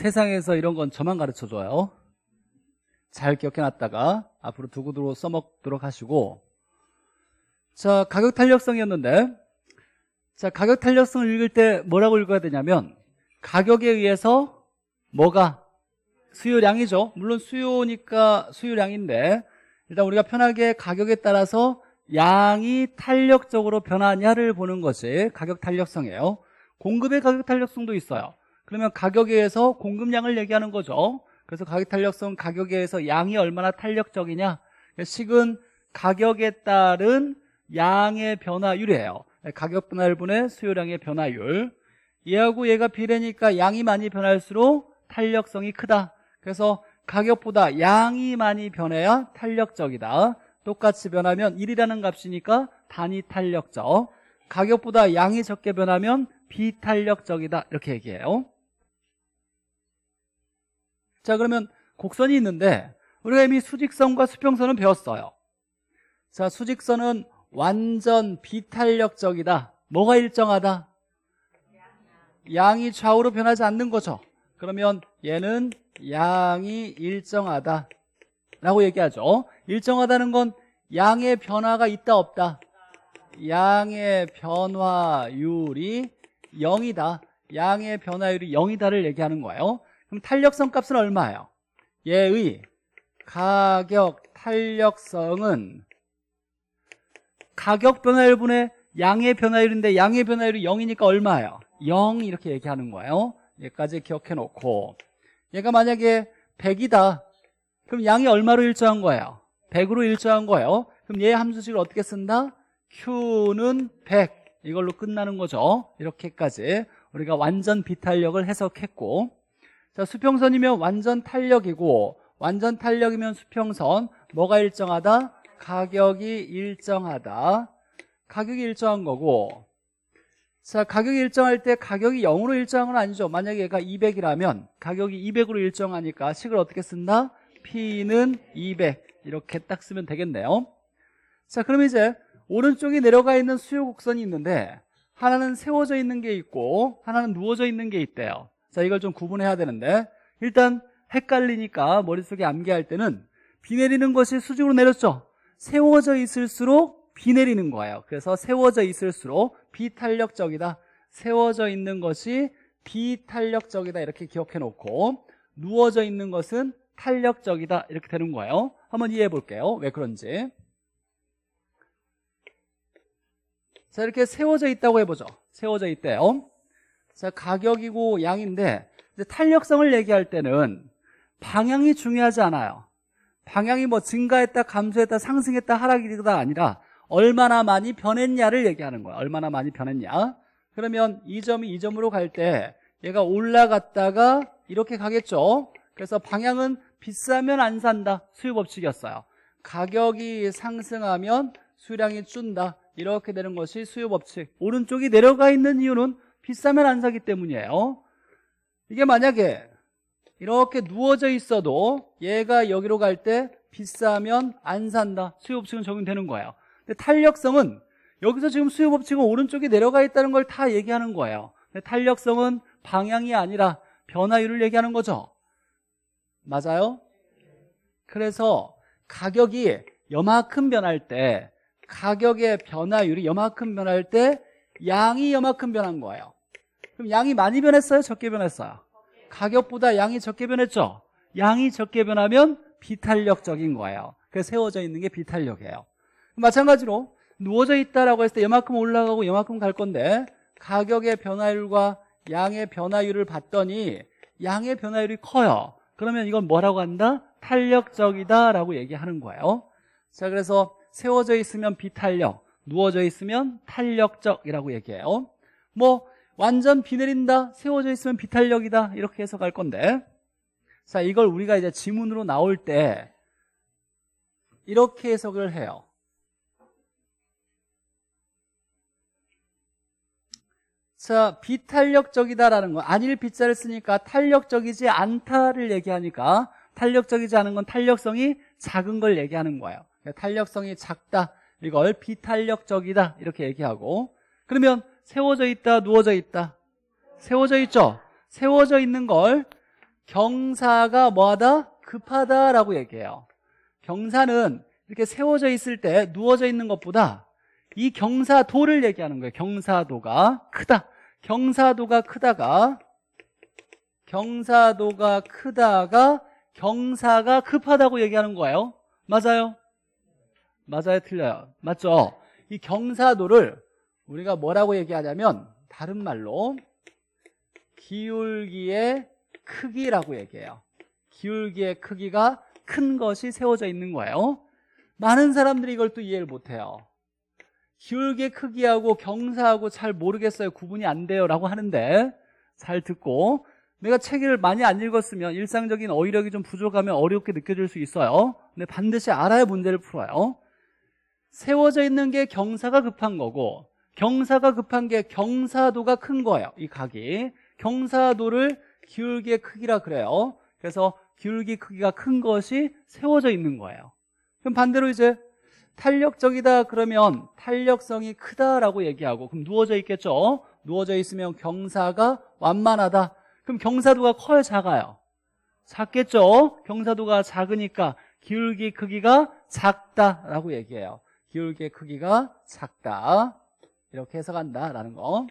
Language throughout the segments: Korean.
세상에서 이런 건 저만 가르쳐 줘요. 잘 기억해 놨다가 앞으로 두고두고 써먹도록 하시고 자 가격 탄력성이었는데 자 가격 탄력성을 읽을 때 뭐라고 읽어야 되냐면 가격에 의해서 뭐가 수요량이죠 물론 수요니까 수요량인데 일단 우리가 편하게 가격에 따라서 양이 탄력적으로 변하냐를 보는 것이 가격 탄력성이에요 공급의 가격 탄력성도 있어요 그러면 가격에 의해서 공급량을 얘기하는 거죠. 그래서 가격 탄력성 가격에 의해서 양이 얼마나 탄력적이냐. 식은 가격에 따른 양의 변화율이에요. 가격 분할분의 수요량의 변화율. 얘하고 얘가 비례니까 양이 많이 변할수록 탄력성이 크다. 그래서 가격보다 양이 많이 변해야 탄력적이다. 똑같이 변하면 1이라는 값이니까 단위 탄력적. 가격보다 양이 적게 변하면 비탄력적이다. 이렇게 얘기해요. 자 그러면 곡선이 있는데 우리가 이미 수직선과 수평선은 배웠어요 자 수직선은 완전 비탄력적이다 뭐가 일정하다? 양이 좌우로 변하지 않는 거죠 그러면 얘는 양이 일정하다 라고 얘기하죠 일정하다는 건 양의 변화가 있다 없다 양의 변화율이 0이다 양의 변화율이 0이다를 얘기하는 거예요 그럼 탄력성 값은 얼마예요? 얘의 가격 탄력성은 가격 변화율 분의 양의 변화율인데 양의 변화율이 0이니까 얼마예요? 0 이렇게 얘기하는 거예요 얘까지 기억해 놓고 얘가 만약에 100이다 그럼 양이 얼마로 일정한 거예요? 100으로 일정한 거예요 그럼 얘 함수식을 어떻게 쓴다? Q는 100 이걸로 끝나는 거죠 이렇게까지 우리가 완전 비탄력을 해석했고 자, 수평선이면 완전 탄력이고 완전 탄력이면 수평선 뭐가 일정하다? 가격이 일정하다. 가격이 일정한 거고 자 가격이 일정할 때 가격이 0으로 일정한 건 아니죠 만약에 얘가 200이라면 가격이 200으로 일정하니까 식을 어떻게 쓴다? P는 200 이렇게 딱 쓰면 되겠네요 자 그럼 이제 오른쪽에 내려가 있는 수요 곡선이 있는데 하나는 세워져 있는 게 있고 하나는 누워져 있는 게 있대요 자 이걸 좀 구분해야 되는데 일단 헷갈리니까 머릿속에 암기할 때는 비 내리는 것이 수직으로 내렸죠 세워져 있을수록 비 내리는 거예요 그래서 세워져 있을수록 비탄력적이다 세워져 있는 것이 비탄력적이다 이렇게 기억해 놓고 누워져 있는 것은 탄력적이다 이렇게 되는 거예요 한번 이해해 볼게요 왜 그런지 자 이렇게 세워져 있다고 해보죠 세워져 있대요 자, 가격이고 양인데 탄력성을 얘기할 때는 방향이 중요하지 않아요. 방향이 뭐 증가했다, 감소했다, 상승했다, 하락이다 아니라 얼마나 많이 변했냐를 얘기하는 거야. 얼마나 많이 변했냐. 그러면 이 점이 이 점으로 갈 때 얘가 올라갔다가 이렇게 가겠죠. 그래서 방향은 비싸면 안 산다. 수요 법칙이었어요. 가격이 상승하면 수량이 준다. 이렇게 되는 것이 수요 법칙. 오른쪽이 내려가 있는 이유는 비싸면 안 사기 때문이에요. 이게 만약에 이렇게 누워져 있어도 얘가 여기로 갈 때 비싸면 안 산다. 수요법칙은 적용되는 거예요. 근데 탄력성은 여기서 지금 수요법칙은 오른쪽에 내려가 있다는 걸 다 얘기하는 거예요. 탄력성은 방향이 아니라 변화율을 얘기하는 거죠. 맞아요? 그래서 가격이 여만큼 변할 때 가격의 변화율이 여만큼 변할 때 양이 여만큼 변한 거예요. 그럼 양이 많이 변했어요? 적게 변했어요? 가격보다 양이 적게 변했죠? 양이 적게 변하면 비탄력적인 거예요. 그래서 세워져 있는 게 비탄력이에요. 마찬가지로 누워져 있다라고 했을 때 이만큼 올라가고 이만큼 갈 건데 가격의 변화율과 양의 변화율을 봤더니 양의 변화율이 커요. 그러면 이건 뭐라고 한다? 탄력적이다라고 얘기하는 거예요. 자, 그래서 세워져 있으면 비탄력, 누워져 있으면 탄력적이라고 얘기해요. 뭐 완전 비 내린다 세워져 있으면 비탄력이다 이렇게 해석할 건데 자 이걸 우리가 이제 지문으로 나올 때 이렇게 해석을 해요 자 비탄력적이다라는 건 아닐 빗자를 쓰니까 탄력적이지 않다를 얘기하니까 탄력적이지 않은 건 탄력성이 작은 걸 얘기하는 거예요 탄력성이 작다 이걸 비탄력적이다 이렇게 얘기하고 그러면 세워져 있다, 누워져 있다. 세워져 있죠? 세워져 있는 걸 경사가 뭐하다? 급하다라고 얘기해요. 경사는 이렇게 세워져 있을 때 누워져 있는 것보다 이 경사도를 얘기하는 거예요. 경사도가 크다. 경사도가 크다가 경사도가 크다가 경사가 급하다고 얘기하는 거예요. 맞아요? 맞아요, 틀려요. 맞죠? 이 경사도를 우리가 뭐라고 얘기하냐면 다른 말로 기울기의 크기라고 얘기해요. 기울기의 크기가 큰 것이 세워져 있는 거예요. 많은 사람들이 이걸 또 이해를 못해요. 기울기의 크기하고 경사하고 잘 모르겠어요. 구분이 안 돼요. 라고 하는데 잘 듣고 내가 책을 많이 안 읽었으면 일상적인 어휘력이 좀 부족하면 어렵게 느껴질 수 있어요. 근데 반드시 알아야 문제를 풀어요. 세워져 있는 게 경사가 급한 거고 경사가 급한 게 경사도가 큰 거예요. 이 각이. 경사도를 기울기의 크기라 그래요. 그래서 기울기 크기가 큰 것이 세워져 있는 거예요. 그럼 반대로 이제 탄력적이다 그러면 탄력성이 크다라고 얘기하고 그럼 누워져 있겠죠. 누워져 있으면 경사가 완만하다. 그럼 경사도가 커요, 작아요? 작겠죠. 경사도가 작으니까 기울기 크기가 작다라고 얘기해요. 기울기의 크기가 작다. 이렇게 해석한다라는 거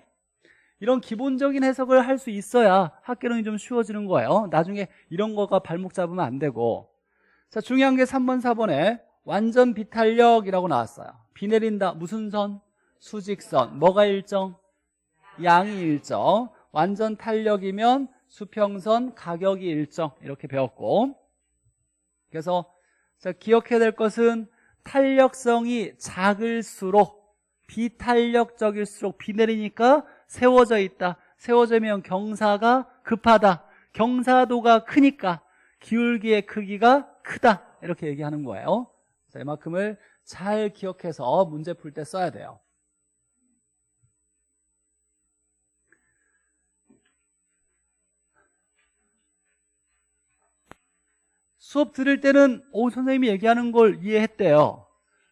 이런 기본적인 해석을 할 수 있어야 학계론이 좀 쉬워지는 거예요 나중에 이런 거가 발목 잡으면 안 되고 자 중요한 게 3번 4번에 완전 비탄력이라고 나왔어요 비 내린다 무슨 선? 수직선 뭐가 일정? 양이 일정 완전 탄력이면 수평선 가격이 일정 이렇게 배웠고 그래서 자, 기억해야 될 것은 탄력성이 작을수록 비탄력적일수록 비 내리니까 세워져 있다. 세워지면 경사가 급하다. 경사도가 크니까 기울기의 크기가 크다. 이렇게 얘기하는 거예요. 자, 이만큼을 잘 기억해서 문제 풀 때 써야 돼요. 수업 들을 때는 오 선생님이 얘기하는 걸 이해했대요.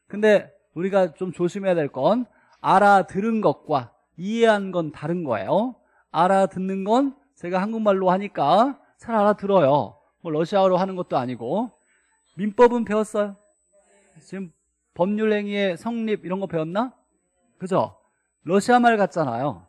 근데 우리가 좀 조심해야 될 건 알아들은 것과 이해한 건 다른 거예요 알아듣는 건 제가 한국말로 하니까 잘 알아들어요 뭐 러시아어로 하는 것도 아니고 민법은 배웠어요? 지금 법률행위의 성립 이런 거 배웠나? 그죠? 러시아 말 같잖아요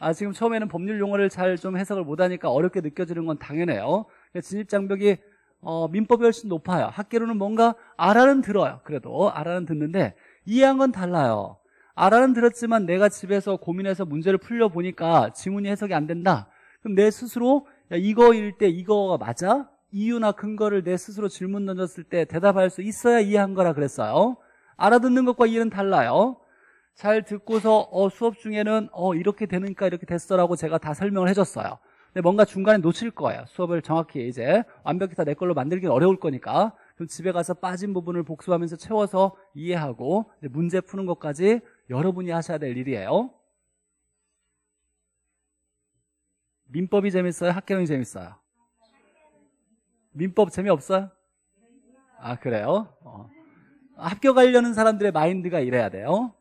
아 지금 처음에는 법률 용어를 잘 좀 해석을 못하니까 어렵게 느껴지는 건 당연해요 진입장벽이 어, 민법이 훨씬 높아요 학계로는 뭔가 알아는 들어요 그래도 알아는 듣는데 이해한 건 달라요. 알아는 들었지만 내가 집에서 고민해서 문제를 풀려보니까 지문이 해석이 안 된다. 그럼 내 스스로 야, 이거일 때 이거가 맞아? 이유나 근거를 내 스스로 질문 던졌을 때 대답할 수 있어야 이해한 거라 그랬어요. 알아듣는 것과 이해는 달라요. 잘 듣고서 어, 수업 중에는 어, 이렇게 되니까 이렇게 됐어라고 제가 다 설명을 해줬어요. 근데 뭔가 중간에 놓칠 거예요. 수업을 정확히 이제 완벽히 다 내 걸로 만들긴 어려울 거니까. 집에 가서 빠진 부분을 복수하면서 채워서 이해하고 문제 푸는 것까지 여러분이 하셔야 될 일이에요. 민법이 재밌어요? 학계형이 재밌어요? 민법 재미없어요? 아 그래요? 어. 합격하려는 사람들의 마인드가 이래야 돼요.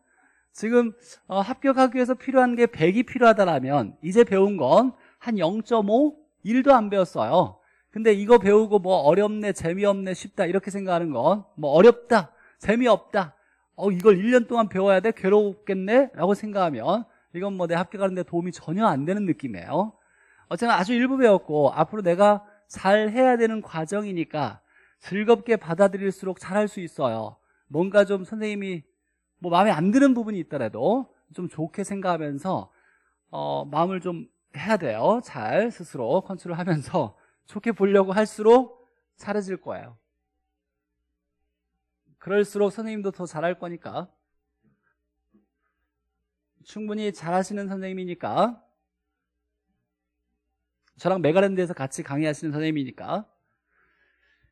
지금 어, 합격하기 위해서 필요한 게 100이 필요하다라면 이제 배운 건 한 0.5? 1도 안 배웠어요. 근데 이거 배우고 뭐 어렵네, 재미없네, 쉽다 이렇게 생각하는 건 뭐 어렵다, 재미없다, 어 이걸 1년 동안 배워야 돼, 괴롭겠네 라고 생각하면 이건 뭐 내 합격하는데 도움이 전혀 안 되는 느낌이에요. 어쨌든 아주 일부 배웠고 앞으로 내가 잘 해야 되는 과정이니까 즐겁게 받아들일수록 잘할 수 있어요. 뭔가 좀 선생님이 뭐 마음에 안 드는 부분이 있더라도 좀 좋게 생각하면서 어, 마음을 좀 해야 돼요. 잘 스스로 컨트롤하면서 좋게 보려고 할수록 사라질 거예요. 그럴수록 선생님도 더 잘할 거니까. 충분히 잘하시는 선생님이니까. 저랑 메가랜드에서 같이 강의하시는 선생님이니까.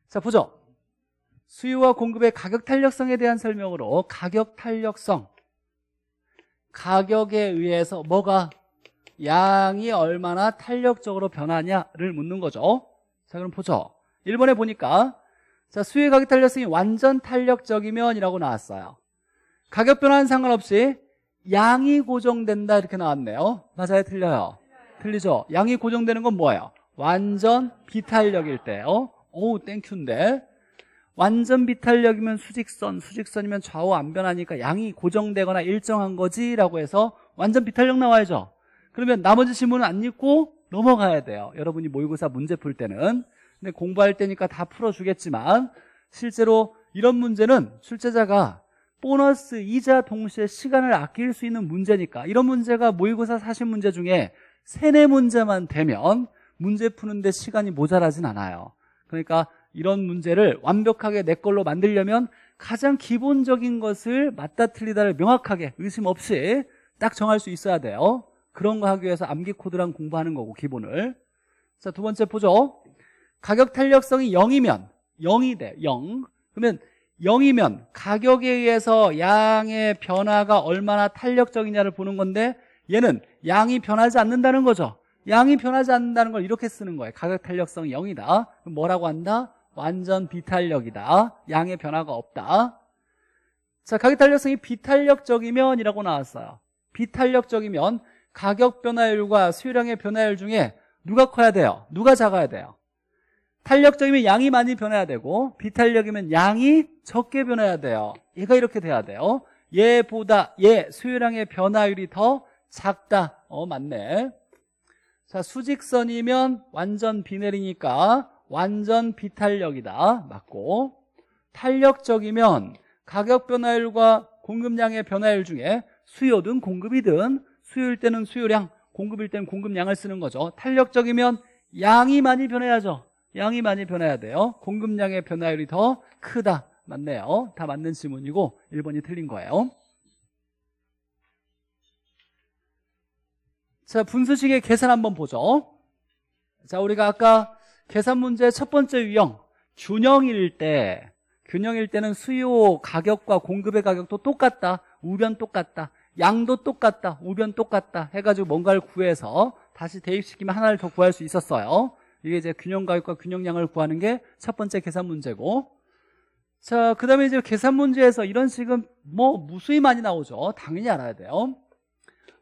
자, 보죠. 수요와 공급의 가격 탄력성에 대한 설명으로 가격 탄력성. 가격에 의해서 뭐가 양이 얼마나 탄력적으로 변하냐를 묻는 거죠. 자, 그럼 보죠. 1번에 보니까 자, 수의 가격 탄력성이 완전 탄력적이면 이라고 나왔어요. 가격 변화는 상관없이 양이 고정된다 이렇게 나왔네요. 맞아요? 틀려요? 틀리죠? 양이 고정되는 건 뭐예요? 완전 비탄력일 때요. 오, 땡큐인데. 완전 비탄력이면 수직선, 수직선이면 좌우 안 변하니까 양이 고정되거나 일정한 거지라고 해서 완전 비탄력 나와야죠. 그러면 나머지 질문은안 읽고 넘어가야 돼요. 여러분이 모의고사 문제 풀 때는. 근데 공부할 때니까 다 풀어주겠지만 실제로 이런 문제는 출제자가 보너스 이자 동시에 시간을 아낄 수 있는 문제니까 이런 문제가 모의고사 사실 문제 중에 세네 문제만 되면 문제 푸는데 시간이 모자라진 않아요. 그러니까 이런 문제를 완벽하게 내 걸로 만들려면 가장 기본적인 것을 맞다 틀리다를 명확하게 의심 없이 딱 정할 수 있어야 돼요. 그런 거 하기 위해서 암기 코드랑 공부하는 거고 기본을 자 두 번째 보죠 가격 탄력성이 0이면 0이 돼 0. 그러면 0이면 가격에 의해서 양의 변화가 얼마나 탄력적이냐를 보는 건데 얘는 양이 변하지 않는다는 거죠 양이 변하지 않는다는 걸 이렇게 쓰는 거예요 가격 탄력성이 0이다 뭐라고 한다? 완전 비탄력이다 양의 변화가 없다 자 가격 탄력성이 비탄력적이면 이라고 나왔어요 비탄력적이면 가격 변화율과 수요량의 변화율 중에 누가 커야 돼요? 누가 작아야 돼요? 탄력적이면 양이 많이 변해야 되고 비탄력이면 양이 적게 변해야 돼요. 얘가 이렇게 돼야 돼요. 얘보다 얘 수요량의 변화율이 더 작다. 어 맞네. 자 수직선이면 완전 비내리니까 완전 비탄력이다. 맞고 탄력적이면 가격 변화율과 공급량의 변화율 중에 수요든 공급이든 수요일 때는 수요량, 공급일 때는 공급량을 쓰는 거죠. 탄력적이면 양이 많이 변해야죠. 양이 많이 변해야 돼요. 공급량의 변화율이 더 크다. 맞네요. 다 맞는 질문이고 1번이 틀린 거예요. 자, 분수식의 계산 한번 보죠. 자, 우리가 아까 계산 문제 첫 번째 유형, 균형일 때, 균형일 때는 수요 가격과 공급의 가격도 똑같다. 우변 똑같다. 양도 똑같다, 우변 똑같다 해가지고 뭔가를 구해서 다시 대입시키면 하나를 더 구할 수 있었어요. 이게 이제 균형가격과 균형량을 구하는 게 첫 번째 계산 문제고 자, 그 다음에 이제 계산 문제에서 이런 식은 뭐 무수히 많이 나오죠. 당연히 알아야 돼요.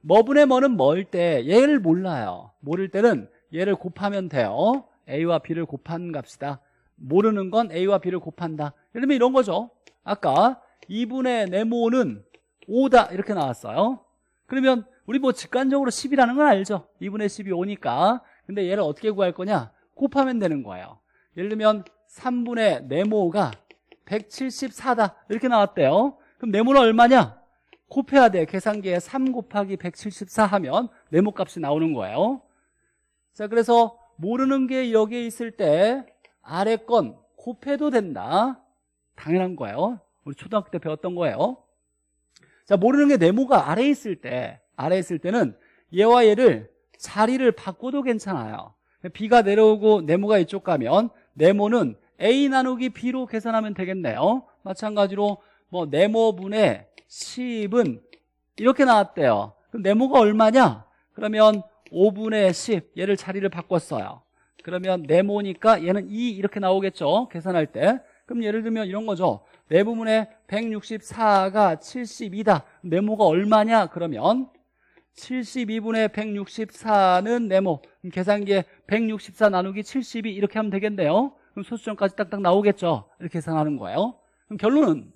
머분의 뭐는멀때 얘를 몰라요. 모를 때는 얘를 곱하면 돼요. A와 B를 곱한 값이다. 모르는 건 A와 B를 곱한다. 예를 들면 이런 거죠. 아까 2분의 네모는 5다 이렇게 나왔어요 그러면 우리 뭐 직관적으로 10이라는 건 알죠 2분의 10이 5니까 근데 얘를 어떻게 구할 거냐 곱하면 되는 거예요 예를 들면 3분의 네모가 174다 이렇게 나왔대요 그럼 네모는 얼마냐 곱해야 돼 계산기에 3 곱하기 174 하면 네모값이 나오는 거예요 자 그래서 모르는 게 여기에 있을 때 아래 건 곱해도 된다 당연한 거예요 우리 초등학교 때 배웠던 거예요 자, 모르는 게 네모가 아래에 있을 때, 아래에 있을 때는 얘와 얘를 자리를 바꿔도 괜찮아요. B가 내려오고 네모가 이쪽 가면 네모는 A 나누기 B로 계산하면 되겠네요. 마찬가지로 뭐 네모분의 10은 이렇게 나왔대요. 그럼 네모가 얼마냐? 그러면 5분의 10 얘를 자리를 바꿨어요. 그러면 네모니까 얘는 2 이렇게 나오겠죠. 계산할 때. 그럼 예를 들면 이런 거죠. 내부분에 164가 72다. 네모가 얼마냐? 그러면 72분의 164는 네모. 계산기에 164 나누기 72 이렇게 하면 되겠네요. 그럼 소수점까지 딱딱 나오겠죠. 이렇게 계산하는 거예요. 그럼 결론은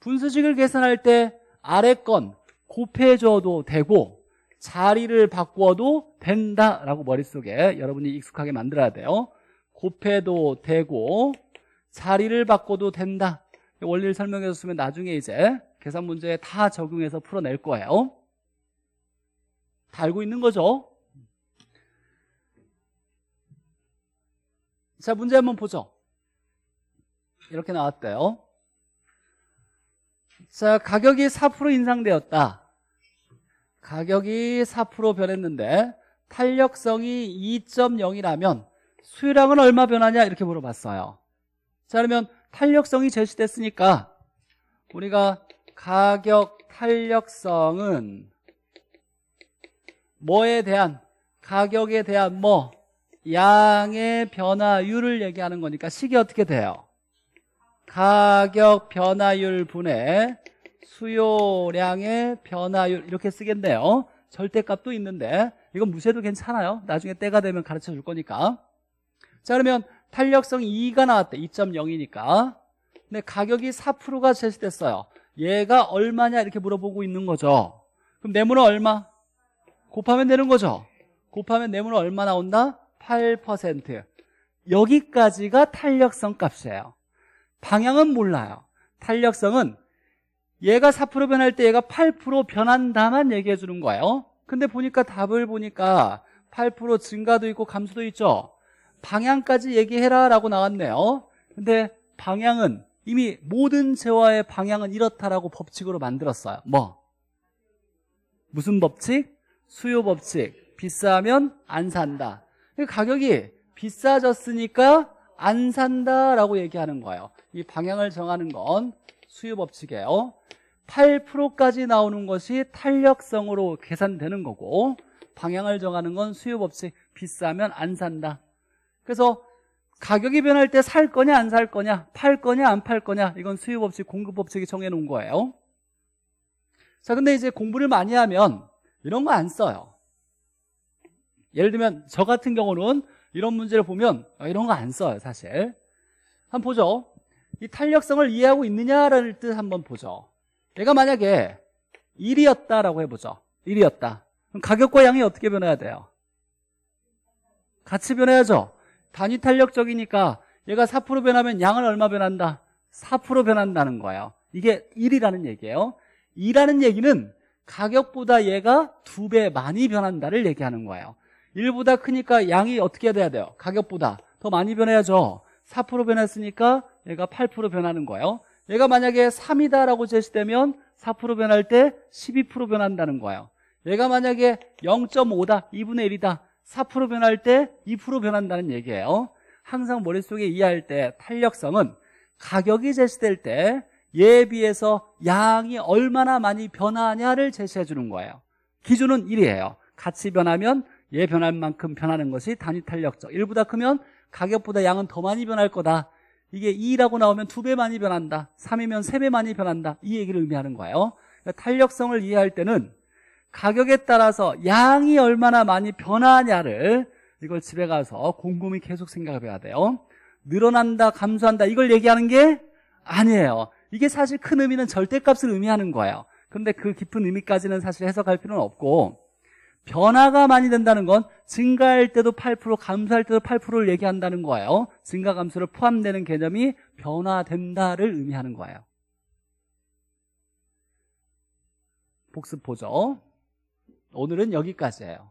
분수식을 계산할 때 아래 건 곱해줘도 되고 자리를 바꿔도 된다라고 머릿속에 여러분이 익숙하게 만들어야 돼요. 곱해도 되고 자리를 바꿔도 된다. 원리를 설명해줬으면 나중에 이제 계산 문제에 다 적용해서 풀어낼 거예요. 다 알고 있는 거죠? 자, 문제 한번 보죠. 이렇게 나왔대요. 자, 가격이 4% 인상되었다. 가격이 4% 변했는데 탄력성이 2.0이라면 수요량은 얼마 변하냐 이렇게 물어봤어요. 자 그러면 탄력성이 제시됐으니까 우리가 가격 탄력성은 뭐에 대한 가격에 대한 뭐 양의 변화율을 얘기하는 거니까 식이 어떻게 돼요? 가격 변화율 분의 수요량의 변화율 이렇게 쓰겠네요 절대값도 있는데 이건 무쇠해도 괜찮아요 나중에 때가 되면 가르쳐 줄 거니까 자 그러면 탄력성 2가 나왔대 2.0이니까 근데 가격이 4%가 제시됐어요 얘가 얼마냐 이렇게 물어보고 있는 거죠 그럼 네모는 얼마? 곱하면 되는 거죠 곱하면 네모는 얼마 나온다? 8% 여기까지가 탄력성 값이에요 방향은 몰라요 탄력성은 얘가 4% 변할 때 얘가 8% 변한다만 얘기해 주는 거예요 근데 보니까 답을 보니까 8% 증가도 있고 감소도 있죠 방향까지 얘기해라 라고 나왔네요 근데 방향은 이미 모든 재화의 방향은 이렇다라고 법칙으로 만들었어요 뭐? 무슨 법칙? 수요 법칙 비싸면 안 산다 가격이 비싸졌으니까 안 산다라고 얘기하는 거예요 이 방향을 정하는 건 수요 법칙이에요 8%까지 나오는 것이 탄력성으로 계산되는 거고 방향을 정하는 건 수요 법칙 비싸면 안 산다 그래서 가격이 변할 때 살 거냐 안 살 거냐 팔 거냐 안 팔 거냐 이건 수요 법칙 공급 법칙이 정해놓은 거예요 자 근데 이제 공부를 많이 하면 이런 거 안 써요 예를 들면 저 같은 경우는 이런 문제를 보면 아, 이런 거 안 써요 사실 한 번 보죠 이 탄력성을 이해하고 있느냐라는 뜻 한번 보죠 내가 만약에 1이었다라고 해보죠 1이었다 그럼 가격과 양이 어떻게 변해야 돼요? 같이 변해야죠 단위 탄력적이니까 얘가 4% 변하면 양은 얼마 변한다? 4% 변한다는 거예요. 이게 1이라는 얘기예요. 2라는 얘기는 가격보다 얘가 두 배 많이 변한다를 얘기하는 거예요. 1보다 크니까 양이 어떻게 돼야 돼요? 가격보다 더 많이 변해야죠. 4% 변했으니까 얘가 8% 변하는 거예요. 얘가 만약에 3이다라고 제시되면 4% 변할 때 12% 변한다는 거예요. 얘가 만약에 0.5다, 2분의 1이다. 4% 변할 때 2% 변한다는 얘기예요. 항상 머릿속에 이해할 때 탄력성은 가격이 제시될 때 예비해서 양이 얼마나 많이 변하냐를 제시해 주는 거예요. 기준은 1이에요. 같이 변하면 얘 변할 만큼 변하는 것이 단위 탄력적. 1보다 크면 가격보다 양은 더 많이 변할 거다. 이게 2라고 나오면 2배 많이 변한다. 3이면 3배 많이 변한다. 이 얘기를 의미하는 거예요. 그러니까 탄력성을 이해할 때는 가격에 따라서 양이 얼마나 많이 변하냐를 이걸 집에 가서 곰곰이 계속 생각해 을야 돼요. 늘어난다, 감소한다 이걸 얘기하는 게 아니에요. 이게 사실 큰 의미는 절대값을 의미하는 거예요. 그런데 그 깊은 의미까지는 사실 해석할 필요는 없고 변화가 많이 된다는 건 증가할 때도 8%, 감소할 때도 8%를 얘기한다는 거예요. 증가 감소를 포함되는 개념이 변화된다를 의미하는 거예요. 복습 보죠. 오늘은 여기까지예요.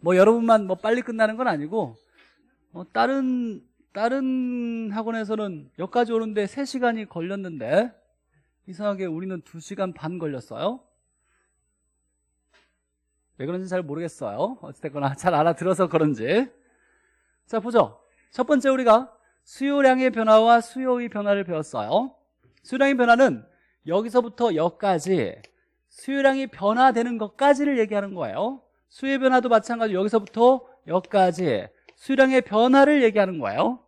뭐 여러분만 뭐 빨리 끝나는 건 아니고 어 다른 다른 학원에서는 여기까지 오는데 3시간이 걸렸는데 이상하게 우리는 2시간 반 걸렸어요. 왜 그런지 잘 모르겠어요. 어찌됐거나 잘 알아들어서 그런지. 자, 보죠. 첫 번째 우리가 수요량의 변화와 수요의 변화를 배웠어요 수요량의 변화는 여기서부터 여기까지 수요량이 변화되는 것까지를 얘기하는 거예요 수의 요 변화도 마찬가지로 여기서부터 여기까지 수요량의 변화를 얘기하는 거예요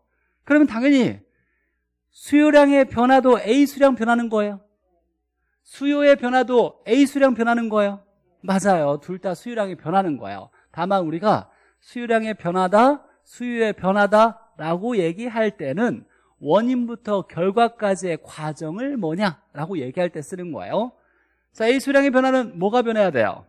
그러면 당연히 수요량의 변화도 A 수량 변하는 거예요 수요의 변화도 A 수량 변하는 거예요 맞아요 둘 다 수요량이 변하는 거예요 다만 우리가 수요량의 변화다 수요의 변화다라고 얘기할 때는 원인부터 결과까지의 과정을 뭐냐라고 얘기할 때 쓰는 거예요. 자, A 수량의 변화는 뭐가 변해야 돼요?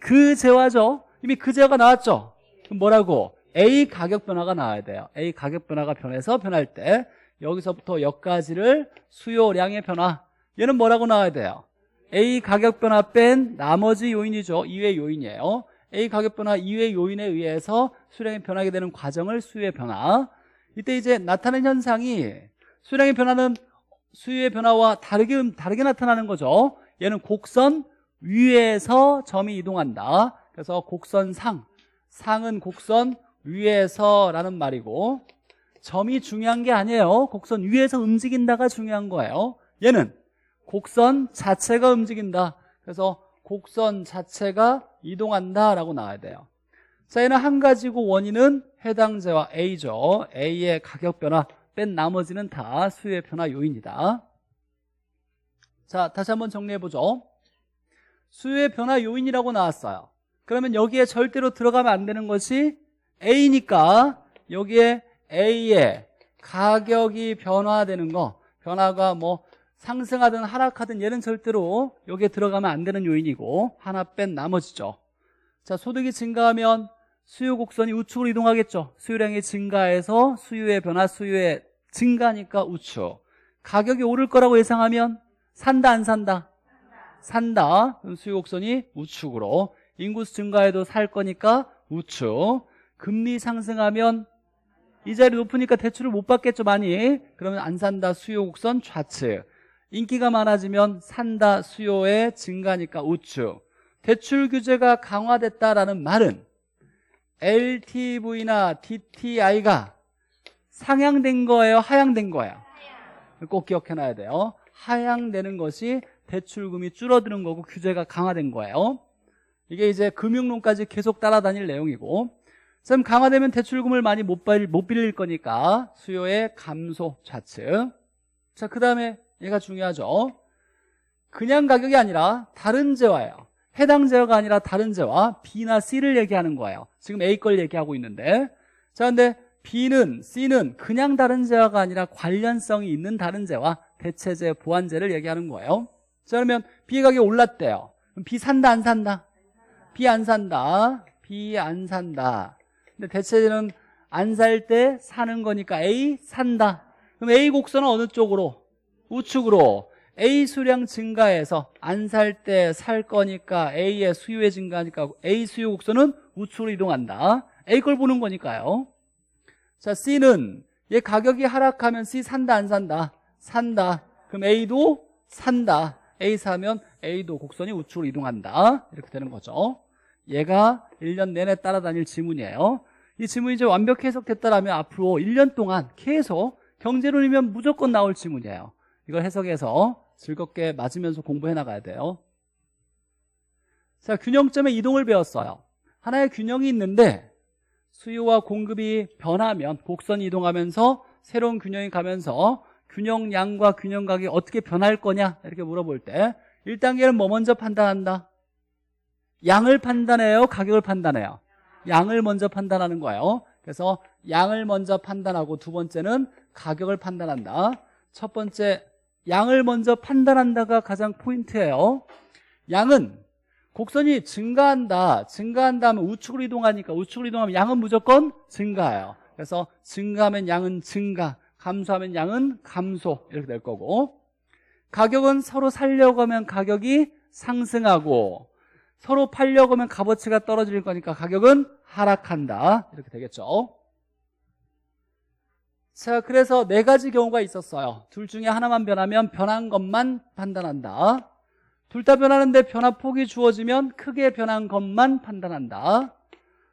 그 재화죠. 이미 그 재화가 나왔죠. 그럼 뭐라고? A 가격 변화가 나와야 돼요. A 가격 변화가 변해서 변할 때 여기서부터 여기까지를 수요량의 변화. 얘는 뭐라고 나와야 돼요? A 가격 변화 뺀 나머지 요인이죠. 이외 요인이에요. A 가격 변화 이외의 요인에 의해서 수량이 변하게 되는 과정을 수요의 변화 이때 이제 나타낸 현상이 수량의 변화는 수요의 변화와 다르게 다르게 나타나는 거죠 얘는 곡선 위에서 점이 이동한다 그래서 곡선상 상은 곡선 위에서라는 말이고 점이 중요한 게 아니에요 곡선 위에서 움직인다가 중요한 거예요 얘는 곡선 자체가 움직인다 그래서 곡선 자체가 이동한다라고 나와야 돼요. 자, 얘는 한 가지고 원인은 해당제와 A죠. A의 가격 변화 뺀 나머지는 다 수요의 변화 요인이다. 자, 다시 한번 정리해보죠. 수요의 변화 요인이라고 나왔어요. 그러면 여기에 절대로 들어가면 안 되는 것이 A니까 여기에 A의 가격이 변화되는 거 변화가 뭐 상승하든 하락하든 얘는 절대로 여기에 들어가면 안 되는 요인이고 하나 뺀 나머지죠 자 소득이 증가하면 수요 곡선이 우측으로 이동하겠죠 수요량이 증가해서 수요의 변화 수요의 증가니까 우측 가격이 오를 거라고 예상하면 산다 안 산다 산다 수요 곡선이 우측으로 인구수 증가해도 살 거니까 우측 금리 상승하면 이자리 높으니까 대출을 못 받겠죠 많이 그러면 안 산다 수요 곡선 좌측 인기가 많아지면 산다 수요의 증가니까 우측. 대출 규제가 강화됐다라는 말은 LTV나 DTI가 상향된 거예요? 하향된 거예요? 꼭 기억해놔야 돼요. 하향되는 것이 대출금이 줄어드는 거고 규제가 강화된 거예요. 이게 이제 금융론까지 계속 따라다닐 내용이고 참 강화되면 대출금을 많이 못, 빌, 못 빌릴 거니까 수요의 감소 좌측 자그 다음에 얘가 중요하죠. 그냥 가격이 아니라 다른 재화예요. 해당 재화가 아니라 다른 재화 B나 C를 얘기하는 거예요. 지금 A 걸 얘기하고 있는데 자 근데 B는 C는 그냥 다른 재화가 아니라 관련성이 있는 다른 재화 대체재, 보완재를 얘기하는 거예요. 자 그러면 b 가격이 올랐대요. 그럼 B 산다 안 산다? B 안 산다. B 안 산다. 근데 대체재는 안 살 때 사는 거니까 A 산다. 그럼 A 곡선은 어느 쪽으로? 우측으로 A 수량 증가해서 안 살 때 살 거니까 A의 수요에 증가니까 하 A 수요 곡선은 우측으로 이동한다. A 걸 보는 거니까요. 자, C는 얘 가격이 하락하면 C 산다 안 산다? 산다. 그럼 A도 산다. A 사면 A도 곡선이 우측으로 이동한다. 이렇게 되는 거죠. 얘가 1년 내내 따라다닐 지문이에요. 이 지문이 이제 완벽히 해석됐다라면 앞으로 1년 동안 계속 경제론이면 무조건 나올 지문이에요. 이걸 해석해서 즐겁게 맞으면서 공부해 나가야 돼요 자 균형점의 이동을 배웠어요 하나의 균형이 있는데 수요와 공급이 변하면 곡선이 이동하면서 새로운 균형이 가면서 균형량과 균형각이 어떻게 변할 거냐 이렇게 물어볼 때 1단계는 뭐 먼저 판단한다? 양을 판단해요? 가격을 판단해요? 양을 먼저 판단하는 거예요 그래서 양을 먼저 판단하고 두 번째는 가격을 판단한다 첫 번째 양을 먼저 판단한다가 가장 포인트예요 양은 곡선이 증가한다 증가한다 하면 우측으로 이동하니까 우측으로 이동하면 양은 무조건 증가해요 그래서 증가하면 양은 증가 감소하면 양은 감소 이렇게 될 거고 가격은 서로 살려고 하면 가격이 상승하고 서로 팔려고 하면 값어치가 떨어질 거니까 가격은 하락한다 이렇게 되겠죠 자, 그래서 네 가지 경우가 있었어요. 둘 중에 하나만 변하면 변한 것만 판단한다. 둘 다 변하는데 변화폭이 주어지면 크게 변한 것만 판단한다.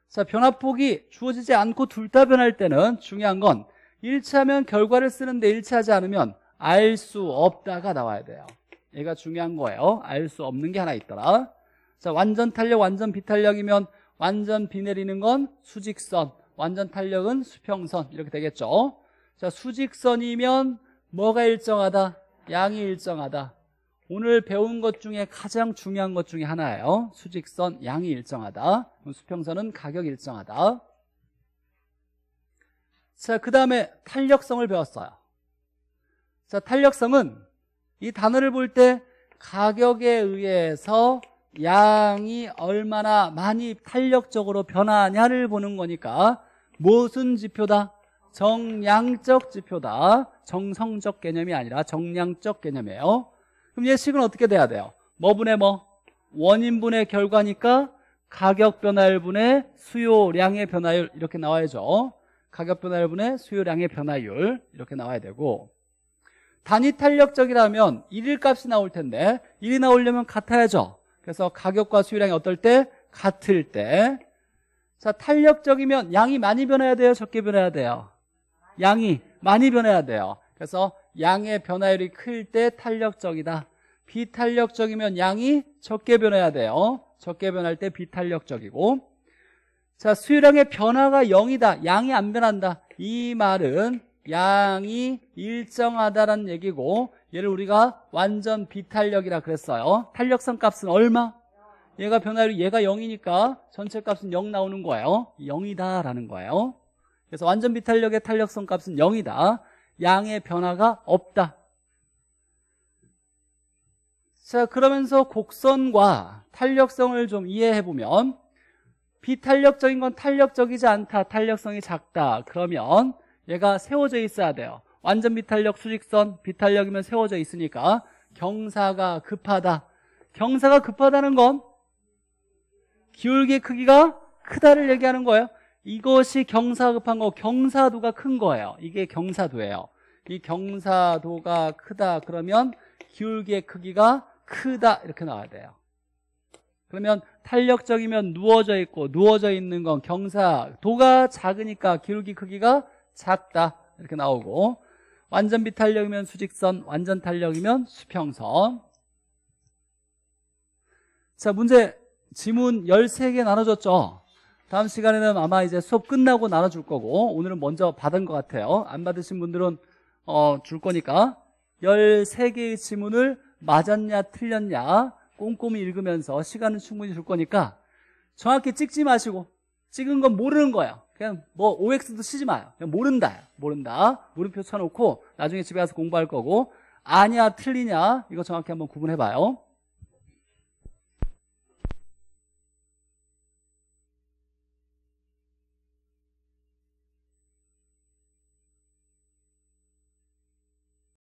자, 변화폭이 주어지지 않고 둘 다 변할 때는 중요한 건 일치하면 결과를 쓰는데 일치하지 않으면 알 수 없다가 나와야 돼요. 얘가 중요한 거예요. 알 수 없는 게 하나 있더라. 자, 완전 탄력, 완전 비탄력이면 완전 비 내리는 건 수직선, 완전 탄력은 수평선 이렇게 되겠죠. 자, 수직선이면 뭐가 일정하다? 양이 일정하다. 오늘 배운 것 중에 가장 중요한 것 중에 하나예요. 수직선 양이 일정하다. 수평선은 가격 일정하다. 자, 그 다음에 탄력성을 배웠어요. 자, 탄력성은 이 단어를 볼 때 가격에 의해서 양이 얼마나 많이 탄력적으로 변하냐를 보는 거니까 무슨 지표다? 정량적 지표다. 정성적 개념이 아니라 정량적 개념이에요. 그럼 예식은 어떻게 돼야 돼요? 뭐분의 뭐? 원인분의 결과니까 가격 변화율분의 수요량의 변화율 이렇게 나와야죠. 가격 변화율분의 수요량의 변화율 이렇게 나와야 되고 단위 탄력적이라면 1일값이 나올 텐데 1이 나오려면 같아야죠. 그래서 가격과 수요량이 어떨 때? 같을 때. 자 탄력적이면 양이 많이 변해야 돼요? 적게 변해야 돼요? 양이 많이 변해야 돼요. 그래서 양의 변화율이 클 때 탄력적이다. 비탄력적이면 양이 적게 변해야 돼요. 적게 변할 때 비탄력적이고 자 수유량의 변화가 0이다. 양이 안 변한다. 이 말은 양이 일정하다라는 얘기고 얘를 우리가 완전 비탄력이라 그랬어요. 탄력성 값은 얼마? 얘가 변화율이 얘가 0이니까 전체 값은 0 나오는 거예요. 0이다라는 거예요. 그래서 완전 비탄력의 탄력성 값은 0이다. 양의 변화가 없다. 자, 그러면서 곡선과 탄력성을 좀 이해해 보면 비탄력적인 건 탄력적이지 않다. 탄력성이 작다. 그러면 얘가 세워져 있어야 돼요. 완전 비탄력 수직선 비탄력이면 세워져 있으니까 경사가 급하다. 경사가 급하다는 건 기울기 크기가 크다를 얘기하는 거예요. 이것이 경사급한 거 경사도가 큰 거예요 이게 경사도예요 이 경사도가 크다 그러면 기울기의 크기가 크다 이렇게 나와야 돼요 그러면 탄력적이면 누워져 있고 누워져 있는 건 경사도가 작으니까 기울기 크기가 작다 이렇게 나오고 완전 비탄력이면 수직선 완전 탄력이면 수평선 자 문제 지문 13개 나눠졌죠 다음 시간에는 아마 이제 수업 끝나고 나눠줄 거고 오늘은 먼저 받은 것 같아요. 안 받으신 분들은 어, 줄 거니까 13개의 지문을 맞았냐 틀렸냐 꼼꼼히 읽으면서 시간은 충분히 줄 거니까 정확히 찍지 마시고 찍은 건 모르는 거예요 그냥 뭐 OX도 치지 마요 그냥 모른다 모른다 물음표 쳐놓고 나중에 집에 가서 공부할 거고 아냐 틀리냐 이거 정확히 한번 구분해봐요